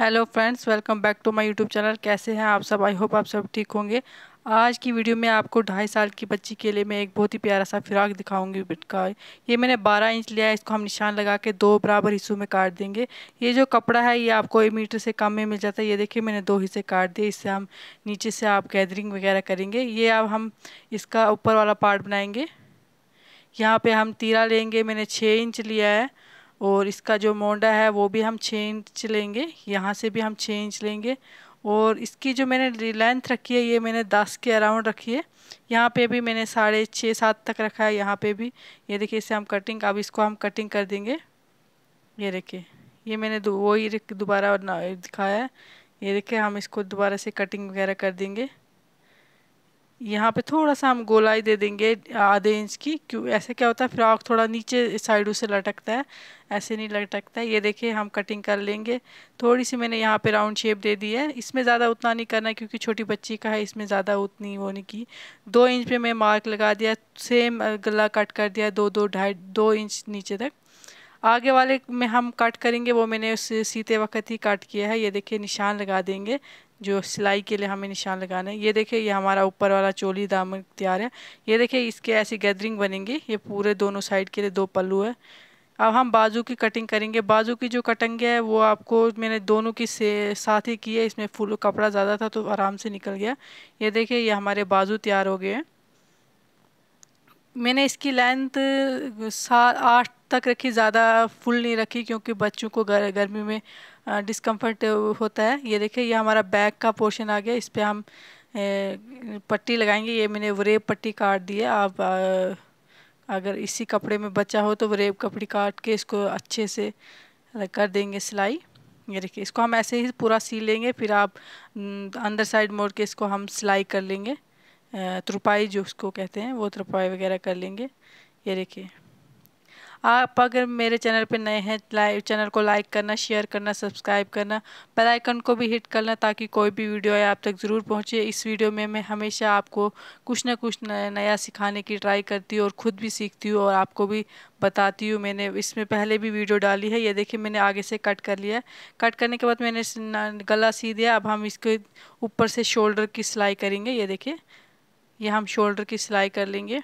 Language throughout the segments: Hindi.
hello friends welcome back to my YouTube channel कैसे हैं आप सब आई होप आप सब ठीक होंगे आज की वीडियो में आपको ढाई साल की बच्ची के लिए मैं एक बहुत ही प्यारा सा फिराक दिखाऊंगी बिटका ये मैंने 12 इंच लिया है इसको हम निशान लगा के दो बराबर हिस्सों में काट देंगे ये जो कपड़ा है ये आपको एक मीटर से कम में मिल जाता है ये देखिए मैंने दो हिस्से काट दिए इससे हम नीचे से आप गैदरिंग वगैरह करेंगे ये अब हम इसका ऊपर वाला पार्ट बनाएंगे यहाँ पर हम तीरा लेंगे मैंने छः इंच लिया है और इसका जो मोंडा है वो भी हम छः इंच लेंगे यहाँ से भी हम छः इंच लेंगे और इसकी जो मैंने लेंथ रखी है ये मैंने दस के अराउंड रखी है यहाँ पे भी मैंने साढ़े छः सात तक रखा है यहाँ पे भी ये देखिए इसे हम कटिंग अब इसको हम कटिंग कर देंगे ये देखिए ये मैंने वही दोबारा दिखाया है ये देखिए हम इसको दोबारा से कटिंग वगैरह कर देंगे यहाँ पे थोड़ा सा हम गोलाई दे देंगे आधे इंच की क्यों ऐसे क्या होता है फ्रॉक थोड़ा नीचे साइडों से लटकता है ऐसे नहीं लटकता है ये देखिए हम कटिंग कर लेंगे थोड़ी सी मैंने यहाँ पे राउंड शेप दे दी है इसमें ज़्यादा उतना नहीं करना क्योंकि छोटी बच्ची का है इसमें ज़्यादा उतनी वो नहीं की दो इंच पर मैं मार्क लगा दिया सेम गला कट कर दिया दो दो ढाई दो इंच नीचे तक आगे वाले में हम कट करेंगे वो मैंने उस सीते वक्त ही कट किया है ये देखिए निशान लगा देंगे जो सिलाई के लिए हमें निशान लगाना है ये देखिए ये हमारा ऊपर वाला चोली दामन तैयार है ये देखिए इसके ऐसी गैदरिंग बनेंगी ये पूरे दोनों साइड के लिए दो पल्लू है अब हम बाजू की कटिंग करेंगे बाजू की जो कटिंग है वो आपको मैंने दोनों की से साथ ही की है इसमें फुल कपड़ा ज़्यादा था तो आराम से निकल गया ये देखिए ये हमारे बाजू तैयार हो गए हैं मैंने इसकी लेंथ सात आठ तक रखी ज़्यादा फुल नहीं रखी क्योंकि बच्चों को गर, गर्मी में डिस्कम्फर्ट होता है ये देखिए ये हमारा बैक का पोर्शन आ गया इस पर हम पट्टी लगाएंगे ये मैंने वरेब पट्टी काट दी है आप अगर इसी कपड़े में बचा हो तो वरेब कपड़ी काट के इसको अच्छे से कर देंगे सिलाई ये देखिए इसको हम ऐसे ही पूरा सी लेंगे फिर आप अंदर साइड मोड़ के इसको हम सिलाई कर लेंगे त्रुपाई जो उसको कहते हैं वो त्रुपाई वगैरह कर लेंगे ये देखिए आप अगर मेरे चैनल पर नए हैं लाइव चैनल को लाइक करना शेयर करना सब्सक्राइब करना बेल आइकन को भी हिट करना ताकि कोई भी वीडियो आए आप तक ज़रूर पहुँचे इस वीडियो में मैं हमेशा आपको कुछ ना कुछ नया सिखाने की ट्राई करती हूँ और ख़ुद भी सीखती हूँ और आपको भी बताती हूँ मैंने इसमें पहले भी वीडियो डाली है ये देखिए मैंने आगे से कट कर लिया कट करने के बाद मैंने गला सी दिया अब हम इसके ऊपर से शोल्डर की सिलाई करेंगे ये देखिए ये हम शोल्डर की सिलाई कर लेंगे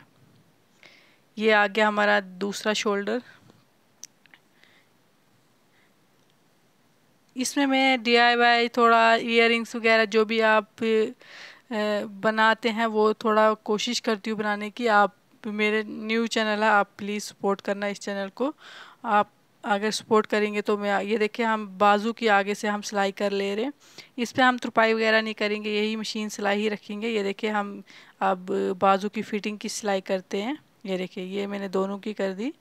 ये आ गया हमारा दूसरा शोल्डर इसमें मैं डी आई वाई थोड़ा इयर वगैरह जो भी आप बनाते हैं वो थोड़ा कोशिश करती हूँ बनाने की आप मेरे न्यू चैनल है आप प्लीज़ सपोर्ट करना इस चैनल को आप अगर सपोर्ट करेंगे तो मैं ये देखिए हम बाजू की आगे से हम सिलाई कर ले रहे हैं इस पर हम तुरपाई वगैरह नहीं करेंगे यही मशीन सिलाई ही रखेंगे ये देखिए हम अब बाजू की फिटिंग की सिलाई करते हैं ये देखिए ये मैंने दोनों की कर दी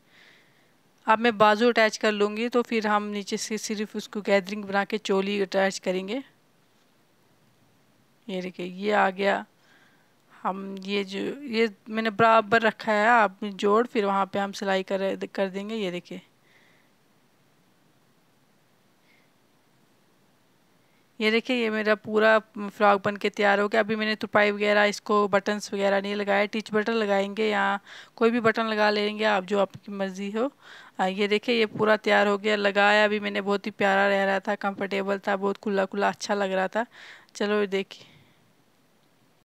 अब मैं बाजू अटैच कर लूँगी तो फिर हम नीचे से सिर्फ उसको गैदरिंग बना के चोली अटैच करेंगे ये देखिए ये आ गया हम ये जो ये मैंने बराबर रखा है आप जोड़ फिर वहाँ पे हम सिलाई कर कर देंगे ये देखिए ये देखिए ये मेरा पूरा फ्रॉक बन के तैयार हो गया अभी मैंने तुपाई वगैरह इसको बटन्स वगैरह नहीं लगाए टिच बटन लगाएंगे या कोई भी बटन लगा लेंगे आप जो आपकी मर्ज़ी हो ये देखिए ये पूरा तैयार हो गया लगाया अभी मैंने बहुत ही प्यारा रह रहा था कंफर्टेबल था बहुत खुला खुला अच्छा लग रहा था चलो देखिए